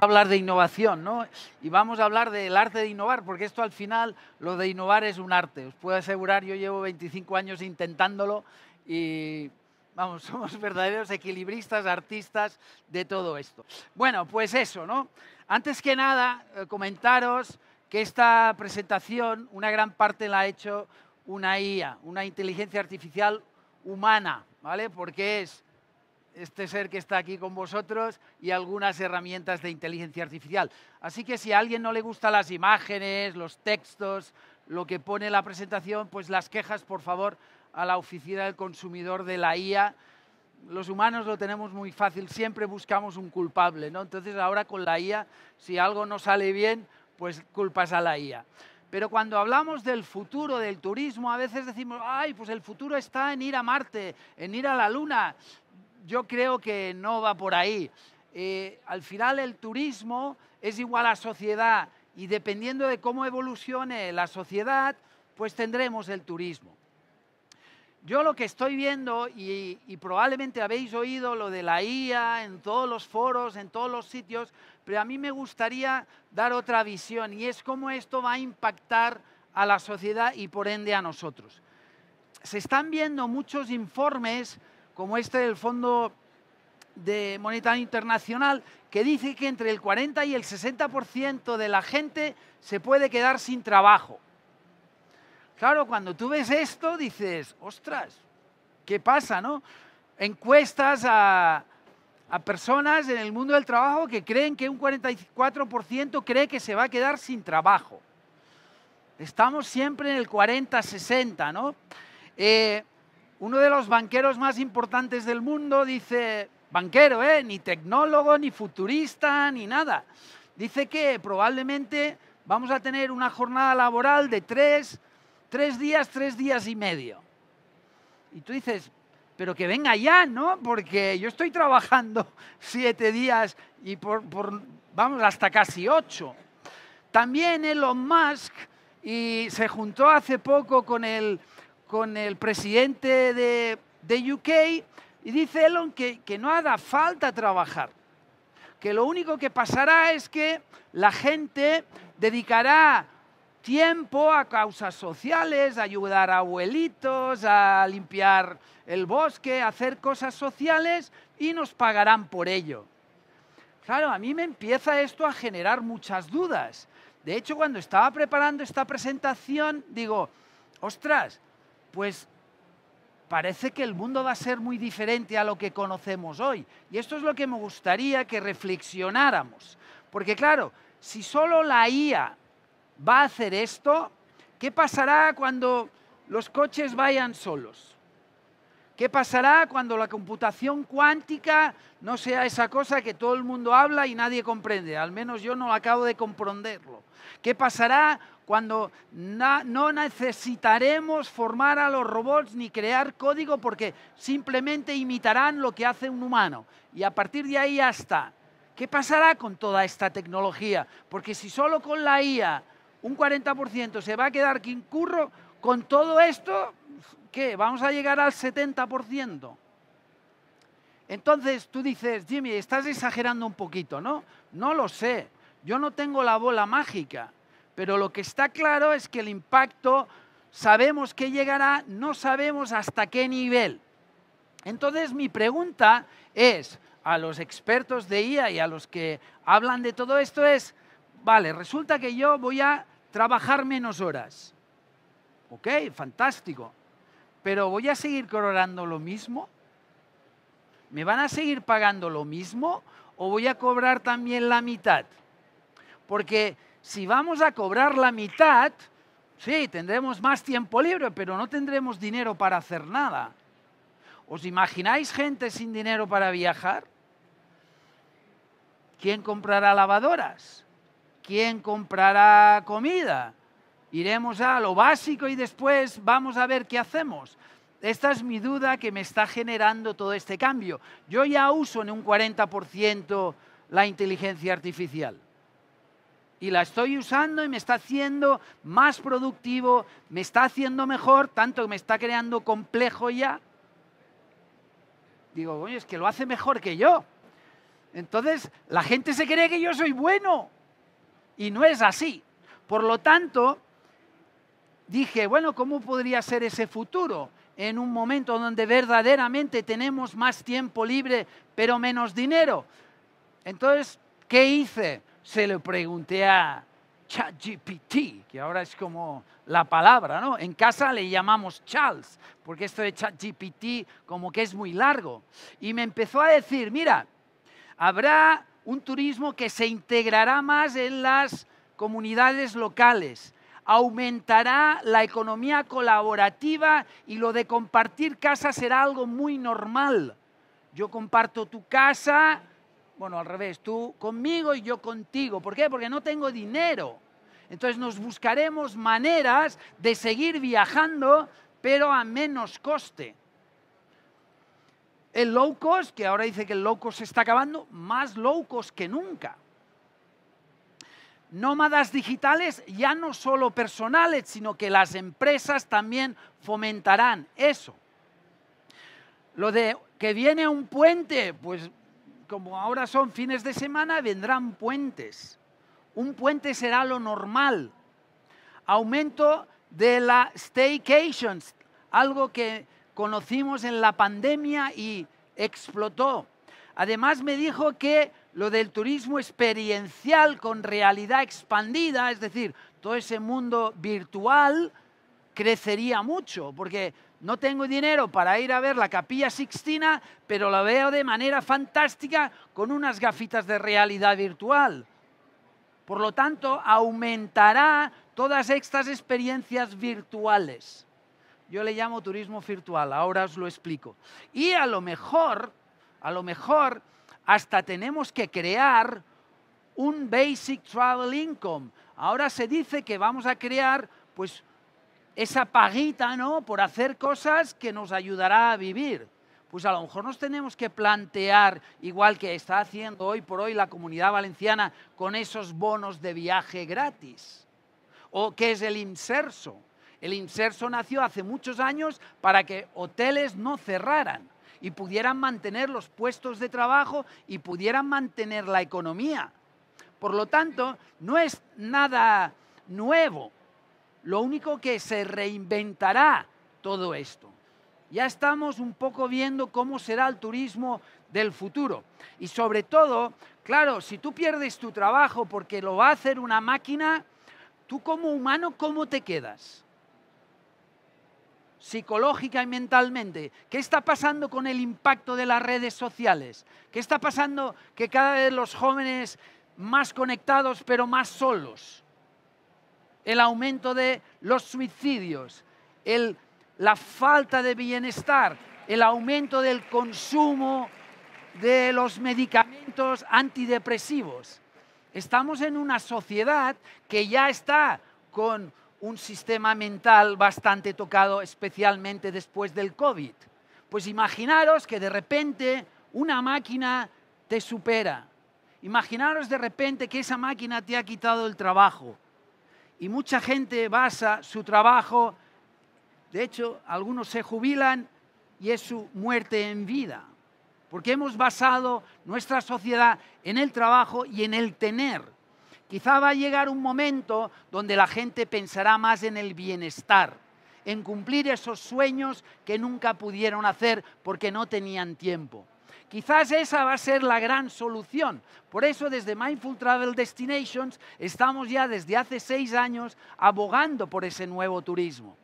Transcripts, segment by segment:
hablar de innovación, ¿no? Y vamos a hablar del arte de innovar, porque esto al final, lo de innovar es un arte. Os puedo asegurar, yo llevo 25 años intentándolo y, vamos, somos verdaderos equilibristas, artistas de todo esto. Bueno, pues eso, ¿no? Antes que nada, eh, comentaros que esta presentación, una gran parte la ha hecho una IA, una inteligencia artificial humana, ¿vale? Porque es este ser que está aquí con vosotros y algunas herramientas de inteligencia artificial. Así que si a alguien no le gustan las imágenes, los textos, lo que pone la presentación, pues las quejas, por favor, a la Oficina del Consumidor de la IA. Los humanos lo tenemos muy fácil, siempre buscamos un culpable, ¿no? Entonces ahora con la IA, si algo no sale bien, pues culpas a la IA. Pero cuando hablamos del futuro del turismo, a veces decimos, ay, pues el futuro está en ir a Marte, en ir a la Luna, yo creo que no va por ahí. Eh, al final el turismo es igual a sociedad y dependiendo de cómo evolucione la sociedad, pues tendremos el turismo. Yo lo que estoy viendo, y, y, probablemente habéis oído lo de la IA en todos los foros, en todos los sitios, pero a mí me gustaría dar otra visión y es cómo esto va a impactar a la sociedad y por ende a nosotros. Se están viendo muchos informes como este del Fondo de Monetario Internacional, que dice que entre el 40 y el 60% de la gente se puede quedar sin trabajo. Claro, cuando tú ves esto dices, ostras, ¿qué pasa, no? Encuestas a, personas en el mundo del trabajo que creen que un 44% cree que se va a quedar sin trabajo. Estamos siempre en el 40-60, ¿no? Eh, uno de los banqueros más importantes del mundo dice, banquero, ¿eh? ni tecnólogo, ni futurista, ni nada. Dice que probablemente vamos a tener una jornada laboral de tres, días, tres días y medio. Y tú dices, pero que venga ya, ¿no? Porque yo estoy trabajando siete días y por, por vamos, hasta casi ocho. También Elon Musk y se juntó hace poco con el con el presidente de, UK y dice Elon que, que no haga falta trabajar, que lo único que pasará es que la gente dedicará tiempo a causas sociales, a ayudar a abuelitos, a limpiar el bosque, a hacer cosas sociales y nos pagarán por ello. Claro, a mí me empieza esto a generar muchas dudas. De hecho, cuando estaba preparando esta presentación, digo, ostras, pues parece que el mundo va a ser muy diferente a lo que conocemos hoy. Y esto es lo que me gustaría que reflexionáramos. Porque claro, si solo la IA va a hacer esto, ¿qué pasará cuando los coches vayan solos? ¿Qué pasará cuando la computación cuántica no sea esa cosa que todo el mundo habla y nadie comprende? Al menos yo no acabo de comprenderlo. ¿Qué pasará cuando no necesitaremos formar a los robots ni crear código porque simplemente imitarán lo que hace un humano. Y a partir de ahí ya está. ¿Qué pasará con toda esta tecnología? Porque si solo con la IA un 40% se va a quedar sin curro, con todo esto, ¿qué? Vamos a llegar al 70%. Entonces tú dices, Jimmy, estás exagerando un poquito, ¿no? No lo sé. Yo no tengo la bola mágica. Pero lo que está claro es que el impacto sabemos que llegará, no sabemos hasta qué nivel. Entonces mi pregunta es a los expertos de IA y a los que hablan de todo esto es, vale, resulta que yo voy a trabajar menos horas. Ok, fantástico. Pero voy a seguir cobrando lo mismo. ¿Me van a seguir pagando lo mismo o voy a cobrar también la mitad? Porque si vamos a cobrar la mitad, sí, tendremos más tiempo libre, pero no tendremos dinero para hacer nada. ¿Os imagináis gente sin dinero para viajar? ¿Quién comprará lavadoras? ¿Quién comprará comida? Iremos a lo básico y después vamos a ver qué hacemos. Esta es mi duda que me está generando todo este cambio. Yo ya uso en un 40% la inteligencia artificial y la estoy usando y me está haciendo más productivo, me está haciendo mejor, tanto que me está creando complejo ya. Digo, oye, es que lo hace mejor que yo. Entonces, la gente se cree que yo soy bueno y no es así. Por lo tanto, dije, bueno, ¿cómo podría ser ese futuro? En un momento donde verdaderamente tenemos más tiempo libre, pero menos dinero. Entonces, ¿qué hice? se lo pregunté a ChatGPT, que ahora es como la palabra, ¿no? En casa le llamamos Charles, porque esto de ChatGPT como que es muy largo. Y me empezó a decir, mira, habrá un turismo que se integrará más en las comunidades locales, aumentará la economía colaborativa y lo de compartir casa será algo muy normal. Yo comparto tu casa, bueno, al revés, tú conmigo y yo contigo. ¿Por qué? Porque no tengo dinero. Entonces nos buscaremos maneras de seguir viajando, pero a menos coste. El low cost, que ahora dice que el low cost se está acabando, más low cost que nunca. Nómadas digitales ya no solo personales, sino que las empresas también fomentarán eso. Lo de que viene un puente, pues como ahora son fines de semana, vendrán puentes. Un puente será lo normal. Aumento de la staycations, algo que conocimos en la pandemia y explotó. Además me dijo que lo del turismo experiencial con realidad expandida, es decir, todo ese mundo virtual, crecería mucho, porque no tengo dinero para ir a ver la capilla Sixtina, pero la veo de manera fantástica con unas gafitas de realidad virtual. Por lo tanto, aumentará todas estas experiencias virtuales. Yo le llamo turismo virtual, ahora os lo explico. Y a lo mejor, a lo mejor, hasta tenemos que crear un Basic Travel Income. Ahora se dice que vamos a crear pues esa paguita, ¿no? Por hacer cosas que nos ayudará a vivir. Pues a lo mejor nos tenemos que plantear, igual que está haciendo hoy por hoy la comunidad valenciana con esos bonos de viaje gratis. O qué es el inserso. El inserso nació hace muchos años para que hoteles no cerraran y pudieran mantener los puestos de trabajo y pudieran mantener la economía. Por lo tanto, no es nada nuevo lo único que se reinventará todo esto. Ya estamos un poco viendo cómo será el turismo del futuro. Y sobre todo, claro, si tú pierdes tu trabajo porque lo va a hacer una máquina, tú como humano, ¿cómo te quedas? psicológica y mentalmente. ¿Qué está pasando con el impacto de las redes sociales? ¿Qué está pasando que cada vez los jóvenes más conectados pero más solos? el aumento de los suicidios, la falta de bienestar, el aumento del consumo de los medicamentos antidepresivos. Estamos en una sociedad que ya está con un sistema mental bastante tocado, especialmente después del COVID. Pues imaginaros que de repente una máquina te supera. Imaginaros de repente que esa máquina te ha quitado el trabajo y mucha gente basa su trabajo, de hecho, algunos se jubilan y es su muerte en vida, porque hemos basado nuestra sociedad en el trabajo y en el tener. Quizá va a llegar un momento donde la gente pensará más en el bienestar, en cumplir esos sueños que nunca pudieron hacer porque no tenían tiempo. Quizás esa va a ser la gran solución. Por eso desde Mindful Travel Destinations estamos ya desde hace seis años abogando por ese nuevo turismo.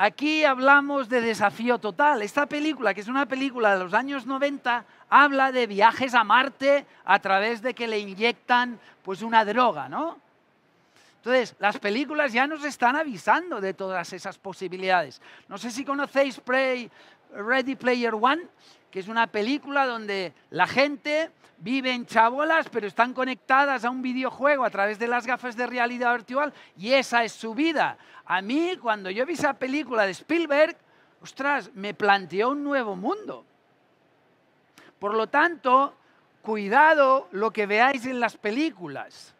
Aquí hablamos de desafío total. Esta película, que es una película de los años 90, habla de viajes a Marte a través de que le inyectan pues una droga, ¿no? Entonces, las películas ya nos están avisando de todas esas posibilidades. No sé si conocéis Prey Ready Player One, que es una película donde la gente vive en chabolas, pero están conectadas a un videojuego a través de las gafas de realidad virtual y esa es su vida. A mí, cuando yo vi esa película de Spielberg, ostras, me planteó un nuevo mundo. Por lo tanto, cuidado lo que veáis en las películas,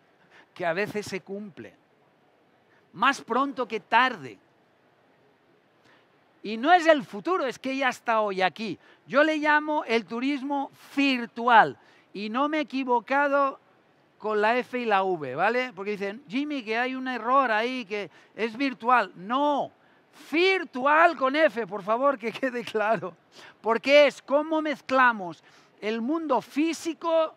que a veces se cumple, más pronto que tarde. Y no es el futuro, es que ya está hoy aquí. Yo le llamo el turismo virtual. Y no me he equivocado con la F y la V, ¿vale? Porque dicen, Jimmy, que hay un error ahí, que es virtual. No, virtual con F, por favor, que quede claro. Porque es cómo mezclamos el mundo físico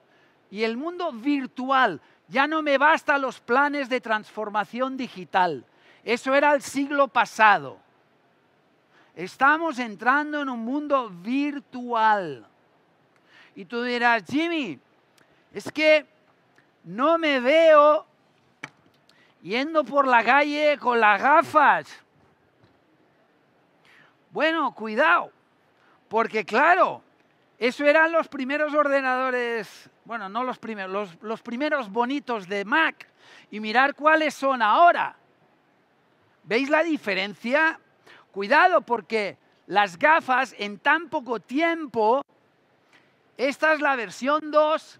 y el mundo virtual. Ya no me basta los planes de transformación digital. Eso era el siglo pasado. Estamos entrando en un mundo virtual. Y tú dirás, Jimmy, es que no me veo yendo por la calle con las gafas. Bueno, cuidado, porque claro, eso eran los primeros ordenadores, bueno, no los primeros, los, los primeros bonitos de Mac. Y mirar cuáles son ahora. ¿Veis la diferencia? Cuidado porque las gafas en tan poco tiempo, esta es la versión 2,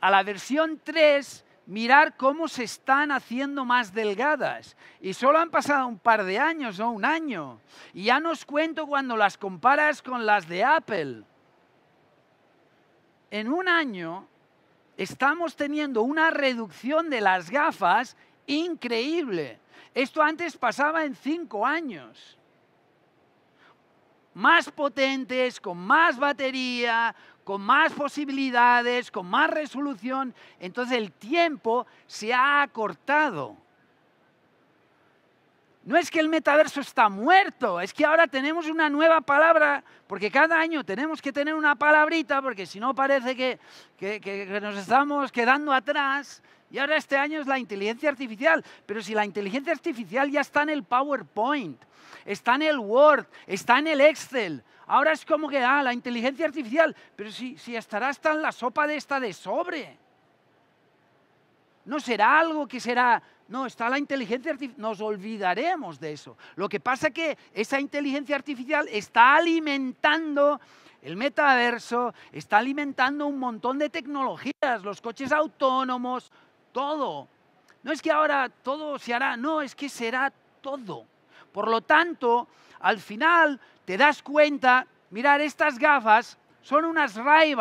a la versión 3, mirar cómo se están haciendo más delgadas. Y solo han pasado un par de años ¿no? un año. Y ya nos cuento cuando las comparas con las de Apple. En un año estamos teniendo una reducción de las gafas increíble. Esto antes pasaba en cinco años más potentes, con más batería, con más posibilidades, con más resolución. Entonces el tiempo se ha acortado. No es que el metaverso está muerto, es que ahora tenemos una nueva palabra, porque cada año tenemos que tener una palabrita, porque si no parece que, que nos estamos quedando atrás y ahora este año es la inteligencia artificial, pero si la inteligencia artificial ya está en el PowerPoint, está en el Word, está en el Excel, ahora es como que, ah, la inteligencia artificial, pero si, si estará hasta en la sopa de esta de sobre. No será algo que será, no, está la inteligencia artificial, nos olvidaremos de eso. Lo que pasa es que esa inteligencia artificial está alimentando el metaverso, está alimentando un montón de tecnologías, los coches autónomos, todo. No es que ahora todo se hará, no, es que será todo. Por lo tanto, al final te das cuenta, mirar, estas gafas son unas ray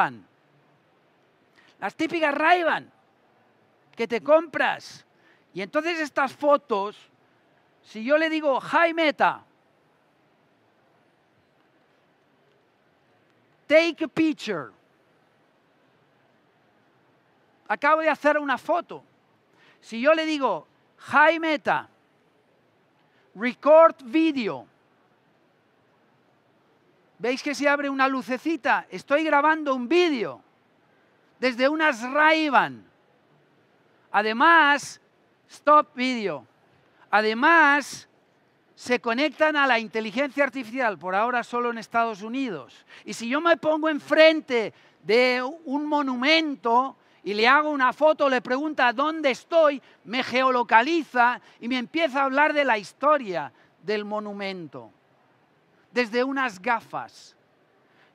Las típicas ray que te compras. Y entonces estas fotos, si yo le digo, hi Meta, take a picture, acabo de hacer una foto. Si yo le digo, hi Meta, record video, veis que se abre una lucecita, estoy grabando un vídeo desde unas Raivan. Además, stop video. Además, se conectan a la inteligencia artificial, por ahora solo en Estados Unidos. Y si yo me pongo enfrente de un monumento, y le hago una foto, le pregunta dónde estoy, me geolocaliza y me empieza a hablar de la historia del monumento, desde unas gafas.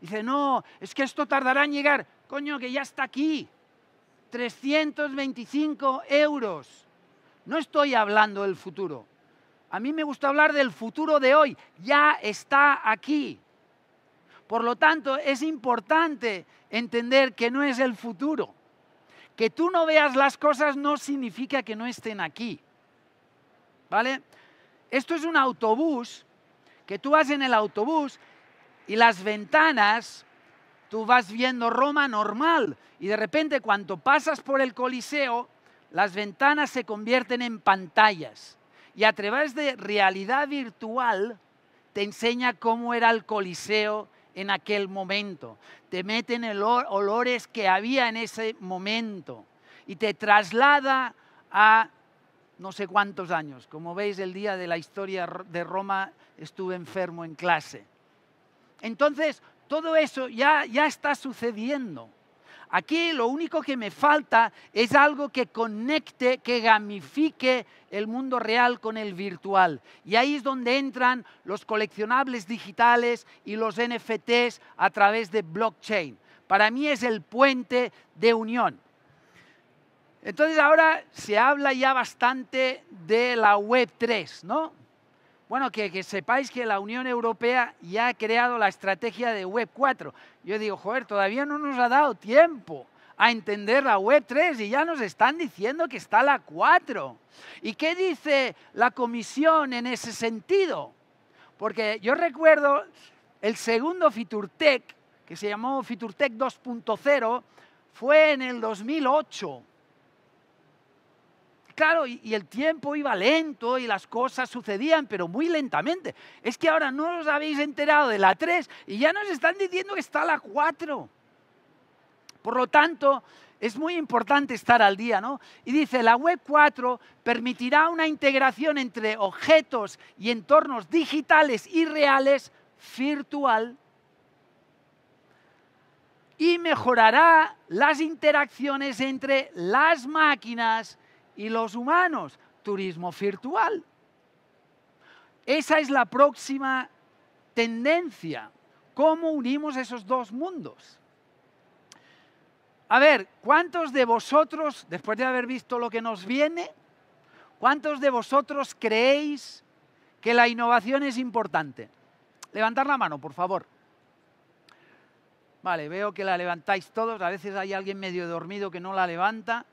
Dice, no, es que esto tardará en llegar. Coño, que ya está aquí. 325 euros. No estoy hablando del futuro. A mí me gusta hablar del futuro de hoy. Ya está aquí. Por lo tanto, es importante entender que no es el futuro. Que tú no veas las cosas no significa que no estén aquí. ¿Vale? Esto es un autobús, que tú vas en el autobús y las ventanas, tú vas viendo Roma normal y de repente cuando pasas por el Coliseo, las ventanas se convierten en pantallas y a través de realidad virtual te enseña cómo era el Coliseo en aquel momento, te meten el olores que había en ese momento y te traslada a no sé cuántos años. Como veis, el día de la historia de Roma estuve enfermo en clase. Entonces, todo eso ya, ya está sucediendo. Aquí lo único que me falta es algo que conecte, que gamifique el mundo real con el virtual. Y ahí es donde entran los coleccionables digitales y los NFTs a través de blockchain. Para mí es el puente de unión. Entonces ahora se habla ya bastante de la Web 3, ¿no? Bueno, que, sepáis que la Unión Europea ya ha creado la estrategia de Web 4, yo digo, joder, todavía no nos ha dado tiempo a entender la web 3 y ya nos están diciendo que está la 4. ¿Y qué dice la comisión en ese sentido? Porque yo recuerdo el segundo Fiturtech, que se llamó Fiturtech 2.0, fue en el 2008 claro, y, el tiempo iba lento y las cosas sucedían, pero muy lentamente. Es que ahora no os habéis enterado de la 3 y ya nos están diciendo que está la 4. Por lo tanto, es muy importante estar al día, ¿no? Y dice, la web 4 permitirá una integración entre objetos y entornos digitales y reales virtual y mejorará las interacciones entre las máquinas y los humanos, turismo virtual. Esa es la próxima tendencia. ¿Cómo unimos esos dos mundos? A ver, ¿cuántos de vosotros, después de haber visto lo que nos viene, cuántos de vosotros creéis que la innovación es importante? Levantar la mano, por favor. Vale, veo que la levantáis todos. A veces hay alguien medio dormido que no la levanta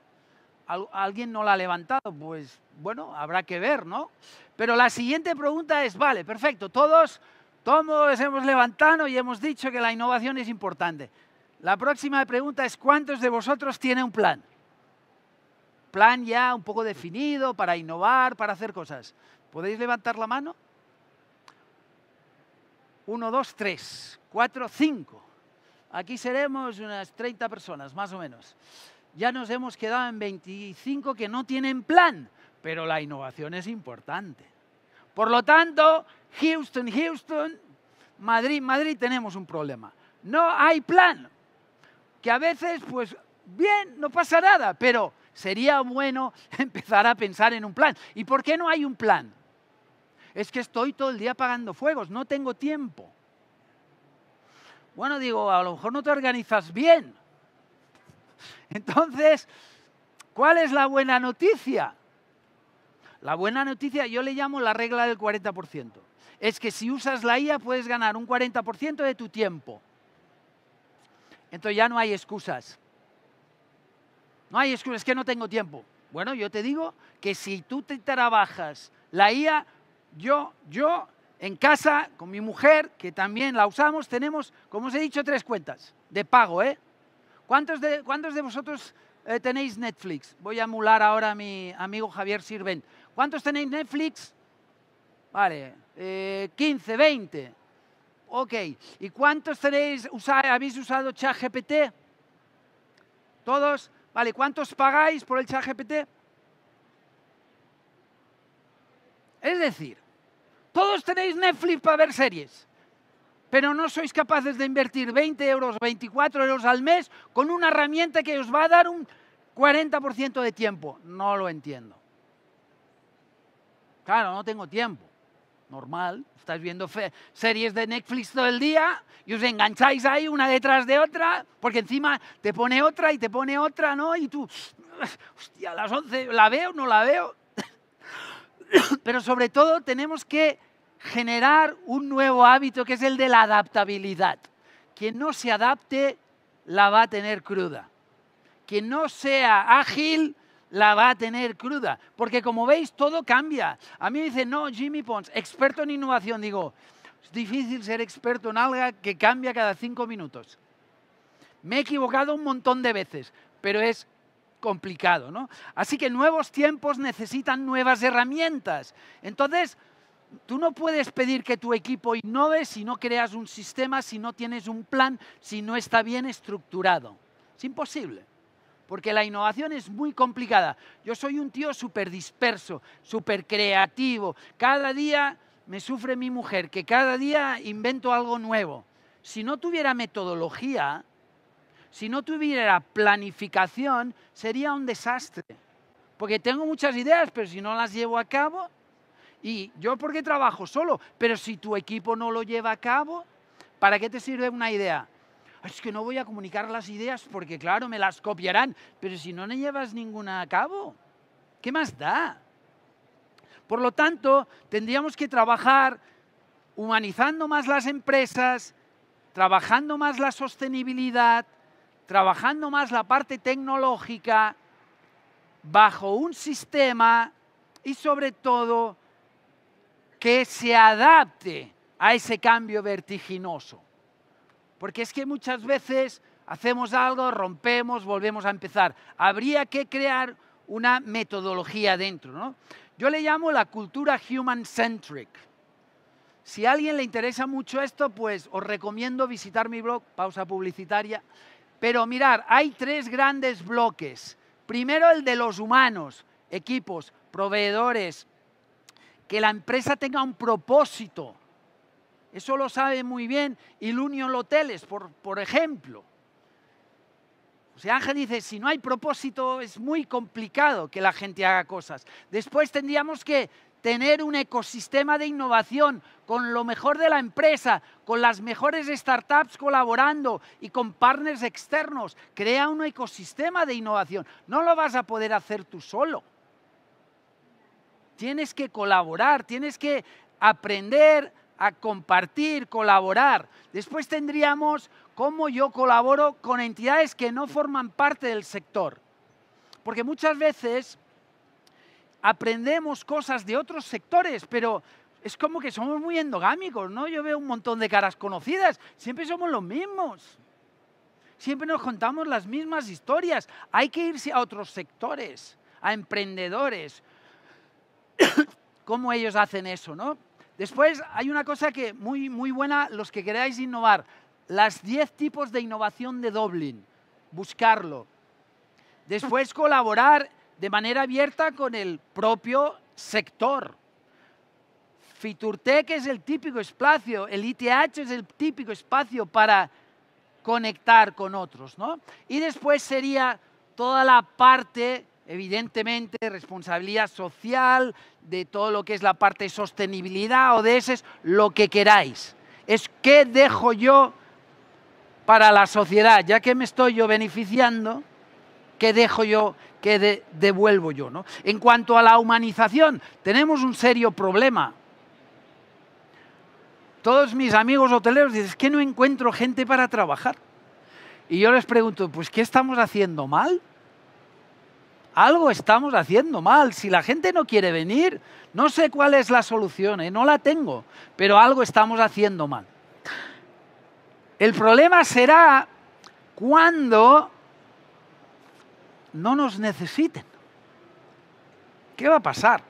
alguien no la ha levantado, pues bueno, habrá que ver, ¿no? Pero la siguiente pregunta es, vale, perfecto, todos, todos hemos levantado y hemos dicho que la innovación es importante. La próxima pregunta es, ¿cuántos de vosotros tienen un plan? Plan ya un poco definido para innovar, para hacer cosas. ¿Podéis levantar la mano? Uno, dos, tres, cuatro, cinco. Aquí seremos unas 30 personas, más o menos ya nos hemos quedado en 25 que no tienen plan, pero la innovación es importante. Por lo tanto, Houston, Houston, Madrid, Madrid tenemos un problema. No hay plan, que a veces, pues bien, no pasa nada, pero sería bueno empezar a pensar en un plan. ¿Y por qué no hay un plan? Es que estoy todo el día apagando fuegos, no tengo tiempo. Bueno, digo, a lo mejor no te organizas bien. Entonces, ¿cuál es la buena noticia? La buena noticia yo le llamo la regla del 40%. Es que si usas la IA puedes ganar un 40% de tu tiempo. Entonces ya no hay excusas. No hay excusas, es que no tengo tiempo. Bueno, yo te digo que si tú te trabajas la IA, yo, yo en casa con mi mujer, que también la usamos, tenemos, como os he dicho, tres cuentas de pago, ¿eh? ¿Cuántos de, cuántos de vosotros eh, tenéis Netflix? Voy a emular ahora a mi amigo Javier Sirven. ¿Cuántos tenéis Netflix? Vale, 15, eh, 20. Ok, ¿y cuántos tenéis, habéis usado ChatGPT? ¿Todos? Vale, ¿cuántos pagáis por el ChatGPT? Es decir, todos tenéis Netflix para ver series pero no sois capaces de invertir 20 euros, 24 euros al mes con una herramienta que os va a dar un 40% de tiempo. No lo entiendo. Claro, no tengo tiempo. Normal, estáis viendo series de Netflix todo el día y os engancháis ahí una detrás de otra, porque encima te pone otra y te pone otra, ¿no? Y tú, hostia, a las 11, ¿la veo? ¿No la veo? Pero sobre todo tenemos que generar un nuevo hábito que es el de la adaptabilidad. Quien no se adapte la va a tener cruda. Quien no sea ágil la va a tener cruda. Porque como veis, todo cambia. A mí me dicen, no, Jimmy Pons, experto en innovación. Digo, es difícil ser experto en algo que cambia cada cinco minutos. Me he equivocado un montón de veces, pero es complicado, ¿no? Así que nuevos tiempos necesitan nuevas herramientas. Entonces, tú no puedes pedir que tu equipo innove si no creas un sistema, si no tienes un plan, si no está bien estructurado. Es imposible, porque la innovación es muy complicada. Yo soy un tío súper disperso, súper creativo. Cada día me sufre mi mujer, que cada día invento algo nuevo. Si no tuviera metodología, si no tuviera planificación, sería un desastre. Porque tengo muchas ideas, pero si no las llevo a cabo, y yo porque trabajo solo, pero si tu equipo no lo lleva a cabo, ¿para qué te sirve una idea? Es que no voy a comunicar las ideas porque claro, me las copiarán, pero si no, le llevas ninguna a cabo, ¿qué más da? Por lo tanto, tendríamos que trabajar humanizando más las empresas, trabajando más la sostenibilidad, trabajando más la parte tecnológica, bajo un sistema y sobre todo que se adapte a ese cambio vertiginoso. Porque es que muchas veces hacemos algo, rompemos, volvemos a empezar. Habría que crear una metodología dentro. Yo le llamo la cultura human-centric. Si a alguien le interesa mucho esto, pues os recomiendo visitar mi blog, pausa publicitaria. Pero mirar, hay tres grandes bloques. Primero el de los humanos, equipos, proveedores, que la empresa tenga un propósito. Eso lo sabe muy bien Ilunion Hoteles, por, por ejemplo. O sea, Ángel dice, si no hay propósito es muy complicado que la gente haga cosas. Después tendríamos que tener un ecosistema de innovación con lo mejor de la empresa, con las mejores startups colaborando y con partners externos. Crea un ecosistema de innovación. No lo vas a poder hacer tú solo tienes que colaborar, tienes que aprender a compartir, colaborar. Después tendríamos cómo yo colaboro con entidades que no forman parte del sector. Porque muchas veces aprendemos cosas de otros sectores, pero es como que somos muy endogámicos, ¿no? Yo veo un montón de caras conocidas, siempre somos los mismos. Siempre nos contamos las mismas historias. Hay que irse a otros sectores, a emprendedores, cómo ellos hacen eso, ¿no? Después hay una cosa que muy, muy buena, los que queráis innovar, las 10 tipos de innovación de Dublin, buscarlo. Después colaborar de manera abierta con el propio sector. FiturTech es el típico espacio, el ITH es el típico espacio para conectar con otros, ¿no? Y después sería toda la parte evidentemente, responsabilidad social, de todo lo que es la parte de sostenibilidad o de ese, lo que queráis. Es qué dejo yo para la sociedad, ya que me estoy yo beneficiando, qué dejo yo, qué devuelvo yo. ¿no? En cuanto a la humanización, tenemos un serio problema. Todos mis amigos hoteleros dicen, que no encuentro gente para trabajar. Y yo les pregunto, pues, ¿qué estamos haciendo mal? algo estamos haciendo mal. Si la gente no quiere venir, no sé cuál es la solución, ¿eh? no la tengo, pero algo estamos haciendo mal. El problema será cuando no nos necesiten. ¿Qué va a pasar?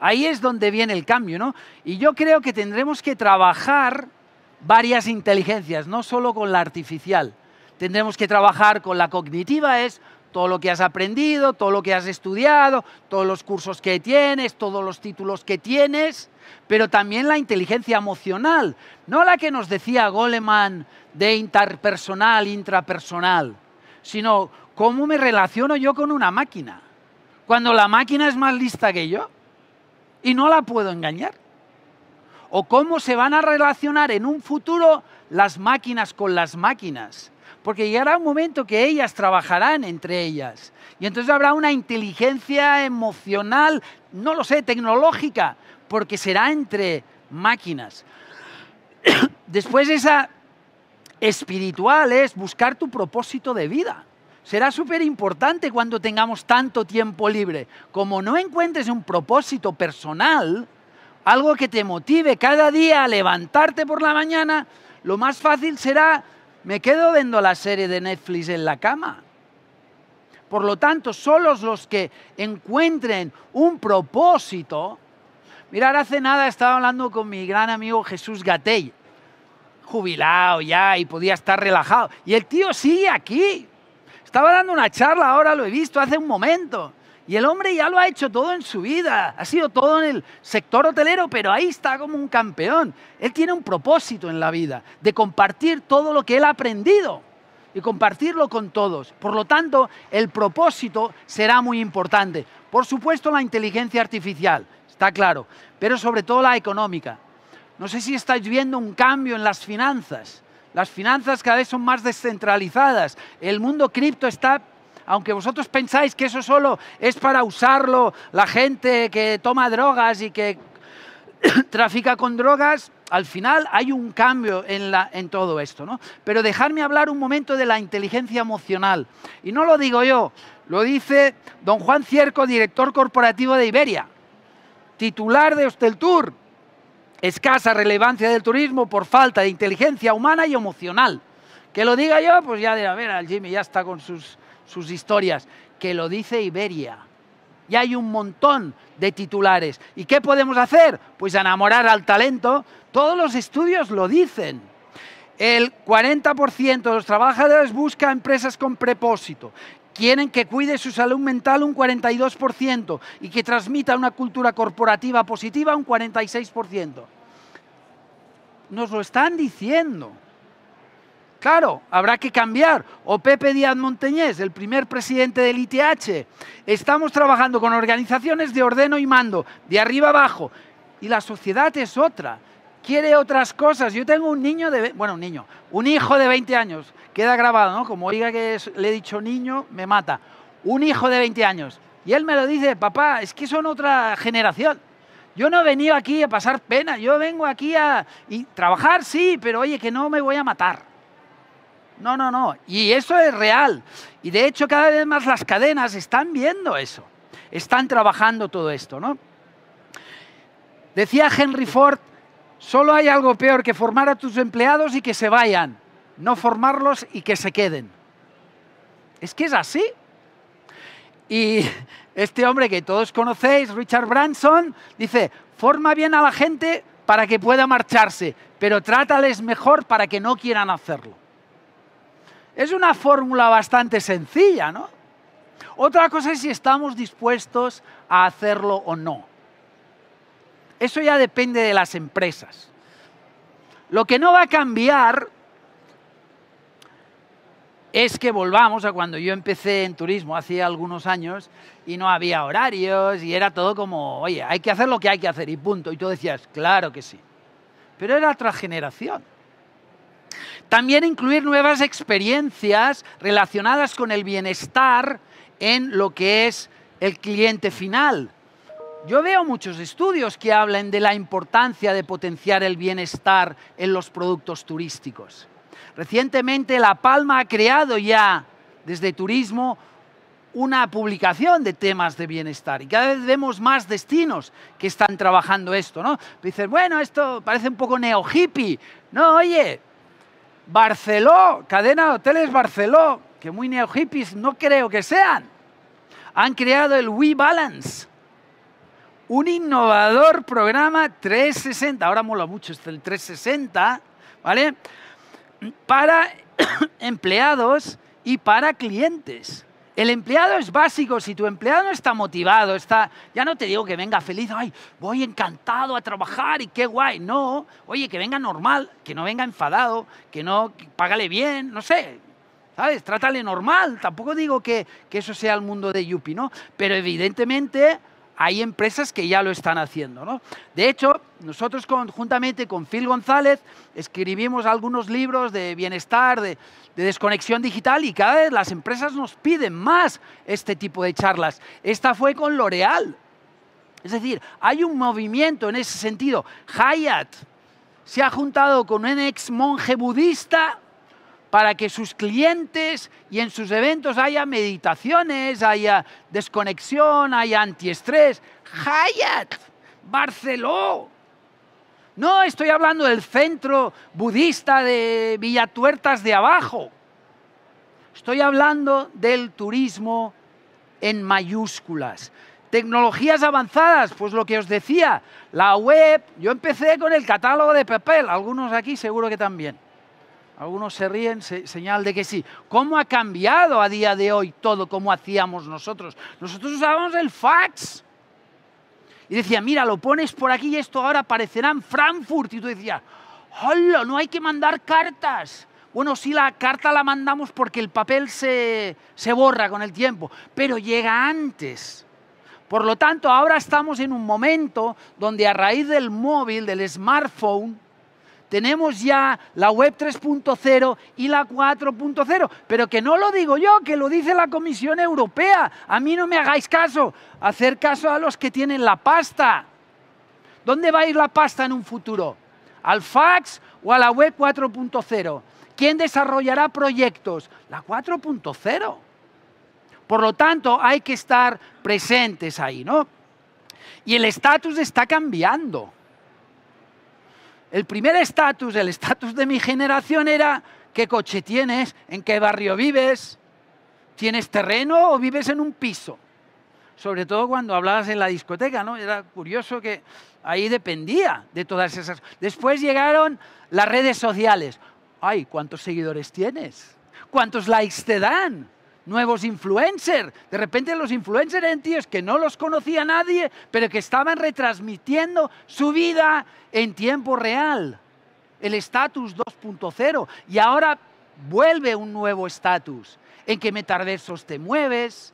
Ahí es donde viene el cambio, ¿no? Y yo creo que tendremos que trabajar varias inteligencias, no solo con la artificial. Tendremos que trabajar con la cognitiva, es todo lo que has aprendido, todo lo que has estudiado, todos los cursos que tienes, todos los títulos que tienes, pero también la inteligencia emocional, no la que nos decía Goleman de interpersonal, intrapersonal, sino cómo me relaciono yo con una máquina, cuando la máquina es más lista que yo y no la puedo engañar. O cómo se van a relacionar en un futuro las máquinas con las máquinas porque llegará un momento que ellas trabajarán entre ellas. Y entonces habrá una inteligencia emocional, no lo sé, tecnológica, porque será entre máquinas. Después esa espiritual es buscar tu propósito de vida. Será súper importante cuando tengamos tanto tiempo libre. Como no encuentres un propósito personal, algo que te motive cada día a levantarte por la mañana, lo más fácil será me quedo viendo la serie de Netflix en la cama. Por lo tanto, solos los que encuentren un propósito. Mirar, hace nada estaba hablando con mi gran amigo Jesús Gatell, jubilado ya y podía estar relajado. Y el tío sigue aquí. Estaba dando una charla, ahora lo he visto hace un momento. Y el hombre ya lo ha hecho todo en su vida, ha sido todo en el sector hotelero, pero ahí está como un campeón. Él tiene un propósito en la vida, de compartir todo lo que él ha aprendido y compartirlo con todos. Por lo tanto, el propósito será muy importante. Por supuesto, la inteligencia artificial, está claro, pero sobre todo la económica. No sé si estáis viendo un cambio en las finanzas. Las finanzas cada vez son más descentralizadas. El mundo cripto está aunque vosotros pensáis que eso solo es para usarlo la gente que toma drogas y que trafica con drogas, al final hay un cambio en, todo esto, ¿no? Pero dejarme hablar un momento de la inteligencia emocional. Y no lo digo yo, lo dice don Juan Cierco, director corporativo de Iberia, titular de Hostel Tour, Escasa relevancia del turismo por falta de inteligencia humana y emocional. Que lo diga yo, pues ya de a ver, al Jimmy ya está con sus sus historias, que lo dice Iberia. Y hay un montón de titulares. ¿Y qué podemos hacer? Pues enamorar al talento. Todos los estudios lo dicen. El 40% de los trabajadores busca empresas con propósito. Quieren que cuide su salud mental un 42% y que transmita una cultura corporativa positiva un 46%. Nos lo están diciendo. Claro, habrá que cambiar. O Pepe Díaz monteñés el primer presidente del ITH. Estamos trabajando con organizaciones de ordeno y mando, de arriba abajo. Y la sociedad es otra, quiere otras cosas. Yo tengo un niño de... Bueno, un niño, un hijo de 20 años. Queda grabado, ¿no? Como diga que le he dicho niño, me mata. Un hijo de 20 años. Y él me lo dice, papá, es que son otra generación. Yo no he venido aquí a pasar pena, yo vengo aquí a trabajar, sí, pero oye, que no me voy a matar. No, no, no. Y eso es real. Y de hecho cada vez más las cadenas están viendo eso. Están trabajando todo esto, ¿no? Decía Henry Ford, solo hay algo peor que formar a tus empleados y que se vayan, no formarlos y que se queden. Es que es así. Y este hombre que todos conocéis, Richard Branson, dice, forma bien a la gente para que pueda marcharse, pero trátales mejor para que no quieran hacerlo. Es una fórmula bastante sencilla, ¿no? Otra cosa es si estamos dispuestos a hacerlo o no. Eso ya depende de las empresas. Lo que no va a cambiar es que volvamos a cuando yo empecé en turismo hace algunos años y no había horarios y era todo como, oye, hay que hacer lo que hay que hacer y punto. Y tú decías, claro que sí. Pero era otra generación. También incluir nuevas experiencias relacionadas con el bienestar en lo que es el cliente final. Yo veo muchos estudios que hablan de la importancia de potenciar el bienestar en los productos turísticos. Recientemente La Palma ha creado ya desde turismo una publicación de temas de bienestar y cada vez vemos más destinos que están trabajando esto, ¿no? bueno, esto parece un poco neo hippie. No, oye, Barceló, cadena de hoteles Barceló, que muy neo hippies no creo que sean, han creado el We Balance, un innovador programa 360, ahora mola mucho este el 360, ¿vale? Para empleados y para clientes. El empleado es básico, si tu empleado no está motivado, está, ya no te digo que venga feliz, ay, voy encantado a trabajar y qué guay, no, oye, que venga normal, que no venga enfadado, que no, págale bien, no sé, ¿sabes? Trátale normal, tampoco digo que, que eso sea el mundo de Yupi, ¿no? Pero evidentemente hay empresas que ya lo están haciendo. ¿no? De hecho, nosotros conjuntamente con Phil González escribimos algunos libros de bienestar, de, desconexión digital y cada vez las empresas nos piden más este tipo de charlas. Esta fue con L'Oreal. Es decir, hay un movimiento en ese sentido. Hayat se ha juntado con un ex monje budista para que sus clientes y en sus eventos haya meditaciones, haya desconexión, haya antiestrés. Hayat, Barceló. No estoy hablando del centro budista de Villatuertas de abajo. Estoy hablando del turismo en mayúsculas. Tecnologías avanzadas, pues lo que os decía, la web, yo empecé con el catálogo de papel, algunos aquí seguro que también. Algunos se ríen, señal de que sí. ¿Cómo ha cambiado a día de hoy todo como hacíamos nosotros? Nosotros usábamos el fax. Y decía, mira, lo pones por aquí y esto ahora aparecerá en Frankfurt. Y tú decías, hola, no hay que mandar cartas. Bueno, sí, la carta la mandamos porque el papel se, se borra con el tiempo, pero llega antes. Por lo tanto, ahora estamos en un momento donde a raíz del móvil, del smartphone, tenemos ya la web 3.0 y la 4.0, pero que no lo digo yo, que lo dice la Comisión Europea. A mí no me hagáis caso, hacer caso a los que tienen la pasta. ¿Dónde va a ir la pasta en un futuro? ¿Al fax o a la web 4.0? ¿Quién desarrollará proyectos? La 4.0. Por lo tanto, hay que estar presentes ahí, ¿no? Y el estatus está cambiando. El primer estatus, el estatus de mi generación era qué coche tienes, en qué barrio vives, tienes terreno o vives en un piso. Sobre todo cuando hablabas en la discoteca, ¿no? Era curioso que ahí dependía de todas esas. Después llegaron las redes sociales. Ay, ¿cuántos seguidores tienes? ¿Cuántos likes te dan? nuevos influencers. De repente los influencers eran tíos que no los conocía nadie, pero que estaban retransmitiendo su vida en tiempo real. El estatus 2.0. Y ahora vuelve un nuevo estatus. ¿En qué metaversos te mueves?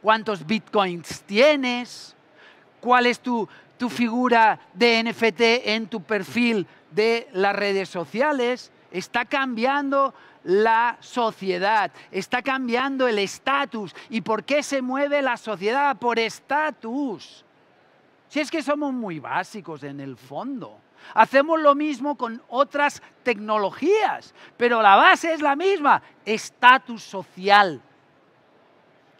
¿Cuántos bitcoins tienes? ¿Cuál es tu, tu figura de NFT en tu perfil de las redes sociales? Está cambiando la sociedad, está cambiando el estatus. ¿Y por qué se mueve la sociedad? Por estatus. Si es que somos muy básicos en el fondo. Hacemos lo mismo con otras tecnologías, pero la base es la misma, estatus social.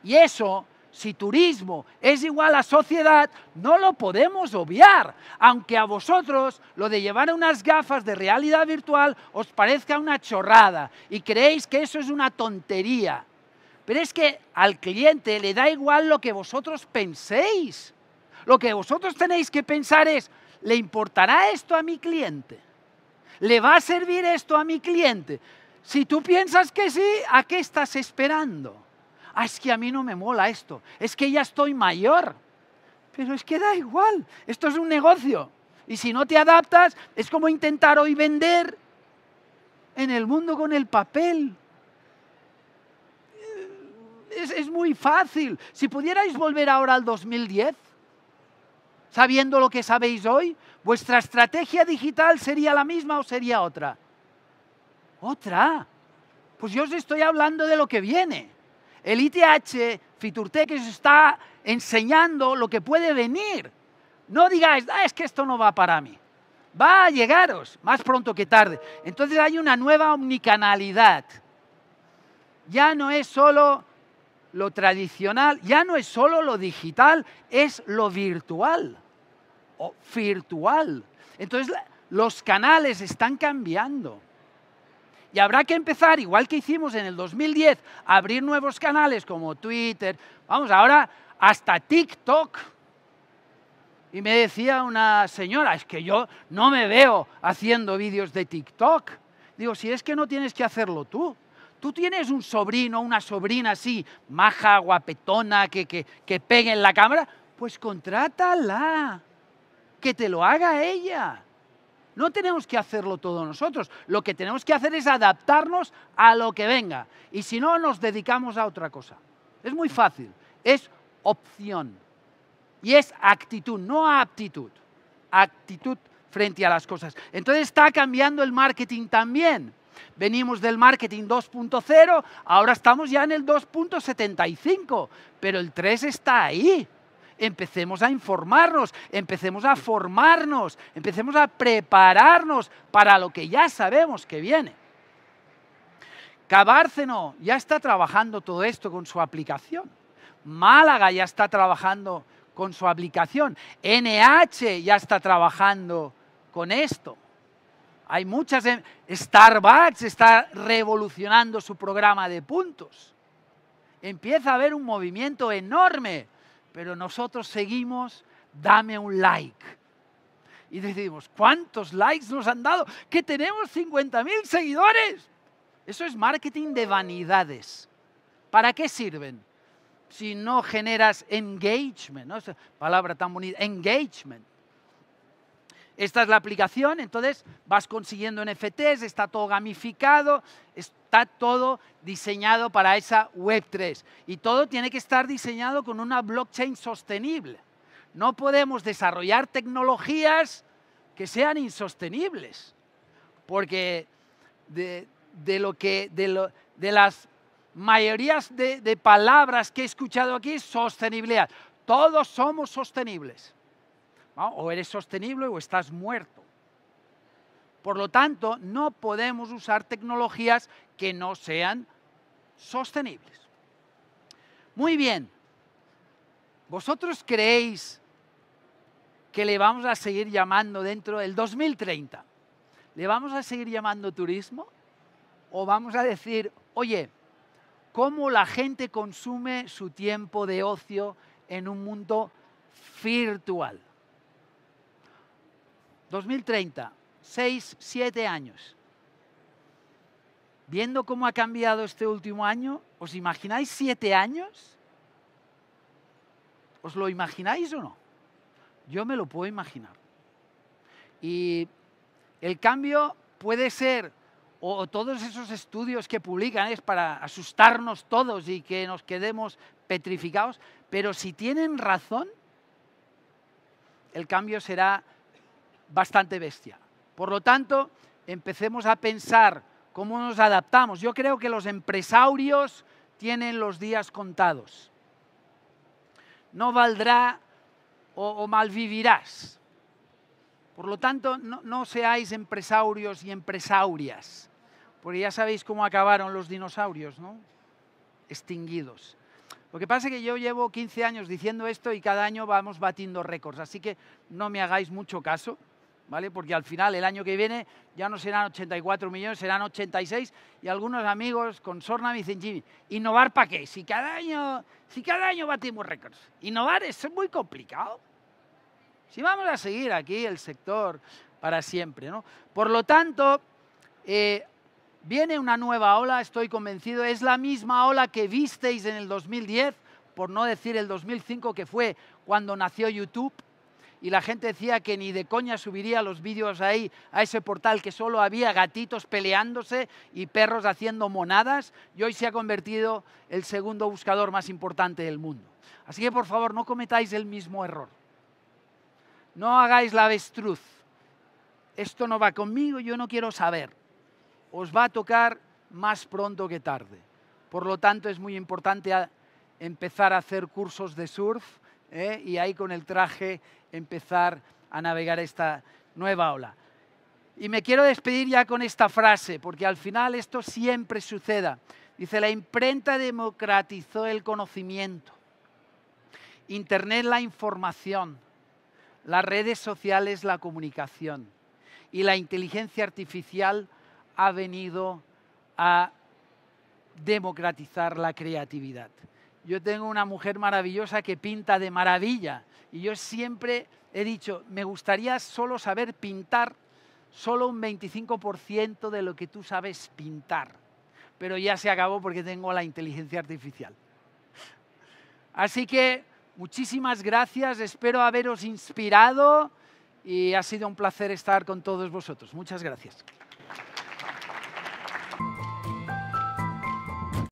Y eso si turismo es igual a sociedad, no lo podemos obviar, aunque a vosotros lo de llevar unas gafas de realidad virtual os parezca una chorrada y creéis que eso es una tontería. Pero es que al cliente le da igual lo que vosotros penséis. Lo que vosotros tenéis que pensar es, ¿le importará esto a mi cliente? ¿Le va a servir esto a mi cliente? Si tú piensas que sí, ¿a qué estás esperando? ah, es que a mí no me mola esto, es que ya estoy mayor. Pero es que da igual, esto es un negocio. Y si no te adaptas, es como intentar hoy vender en el mundo con el papel. Es, es, muy fácil. Si pudierais volver ahora al 2010, sabiendo lo que sabéis hoy, vuestra estrategia digital sería la misma o sería otra. Otra. Pues yo os estoy hablando de lo que viene el ITH os está enseñando lo que puede venir. No digáis, ah, es que esto no va para mí. Va a llegaros más pronto que tarde. Entonces hay una nueva omnicanalidad. Ya no es solo lo tradicional, ya no es solo lo digital, es lo virtual o virtual. Entonces los canales están cambiando. Y habrá que empezar, igual que hicimos en el 2010, a abrir nuevos canales como Twitter, vamos, ahora hasta TikTok. Y me decía una señora, es que yo no me veo haciendo vídeos de TikTok. Digo, si es que no tienes que hacerlo tú. Tú tienes un sobrino, una sobrina así, maja, guapetona, que, que, que pegue en la cámara, pues contrátala, que te lo haga ella. No tenemos que hacerlo todo nosotros, lo que tenemos que hacer es adaptarnos a lo que venga y si no nos dedicamos a otra cosa. Es muy fácil, es opción y es actitud, no aptitud, actitud frente a las cosas. Entonces está cambiando el marketing también. Venimos del marketing 2.0, ahora estamos ya en el 2.75, pero el 3 está ahí empecemos a informarnos, empecemos a formarnos, empecemos a prepararnos para lo que ya sabemos que viene. Cabárceno ya está trabajando todo esto con su aplicación. Málaga ya está trabajando con su aplicación. NH ya está trabajando con esto. Hay muchas. Em, Starbucks está revolucionando su programa de puntos. Empieza a haber un movimiento enorme pero nosotros seguimos, dame un like. Y decimos, ¿cuántos likes nos han dado? Que tenemos 50,000 seguidores. Eso es marketing de vanidades. ¿Para qué sirven? Si no generas engagement, ¿no? palabra tan bonita, engagement. Esta es la aplicación, entonces vas consiguiendo NFTs, está todo gamificado, está todo diseñado para esa Web3 y todo tiene que estar diseñado con una blockchain sostenible. No podemos desarrollar tecnologías que sean insostenibles, porque de, lo que, de, las mayorías de, palabras que he escuchado aquí, sostenibilidad. Todos somos sostenibles. O eres sostenible o estás muerto. Por lo tanto, no podemos usar tecnologías que no sean sostenibles. Muy bien, ¿vosotros creéis que le vamos a seguir llamando dentro del 2030? ¿Le vamos a seguir llamando turismo? ¿O vamos a decir, oye, cómo la gente consume su tiempo de ocio en un mundo virtual? 2030, 6, 7 años viendo cómo ha cambiado este último año, ¿os imagináis siete años? ¿Os lo imagináis o no? Yo me lo puedo imaginar. Y el cambio puede ser, o, todos esos estudios que publican es para asustarnos todos y que nos quedemos petrificados, pero si tienen razón, el cambio será bastante bestia. Por lo tanto, empecemos a pensar ¿Cómo nos adaptamos? Yo creo que los empresarios tienen los días contados. No valdrá o, mal vivirás. Por lo tanto, no, no seáis empresarios y empresarias, porque ya sabéis cómo acabaron los dinosaurios, ¿no? Extinguidos. Lo que pasa es que yo llevo 15 años diciendo esto y cada año vamos batiendo récords, así que no me hagáis mucho caso. ¿vale? Porque al final, el año que viene, ya no serán 84 millones, serán 86. Y algunos amigos con Sorna dicen, Jimmy, ¿innovar para qué? Si cada año, si cada año batimos récords. Innovar es muy complicado. Si vamos a seguir aquí el sector para siempre, Por lo tanto, eh, viene una nueva ola, estoy convencido, es la misma ola que visteis en el 2010, por no decir el 2005, que fue cuando nació YouTube, y la gente decía que ni de coña subiría los vídeos ahí a ese portal que solo había gatitos peleándose y perros haciendo monadas y hoy se ha convertido el segundo buscador más importante del mundo. Así que por favor no cometáis el mismo error. No hagáis la avestruz. Esto no va conmigo, yo no quiero saber. Os va a tocar más pronto que tarde. Por lo tanto, es muy importante empezar a hacer cursos de surf ¿eh? y ahí con el traje empezar a navegar esta nueva ola. Y me quiero despedir ya con esta frase, porque al final esto siempre suceda. Dice, la imprenta democratizó el conocimiento, Internet la información, las redes sociales la comunicación y la inteligencia artificial ha venido a democratizar la creatividad. Yo tengo una mujer maravillosa que pinta de maravilla y yo siempre he dicho, me gustaría solo saber pintar solo un 25% de lo que tú sabes pintar. Pero ya se acabó porque tengo la inteligencia artificial. Así que muchísimas gracias, espero haberos inspirado y ha sido un placer estar con todos vosotros. Muchas gracias.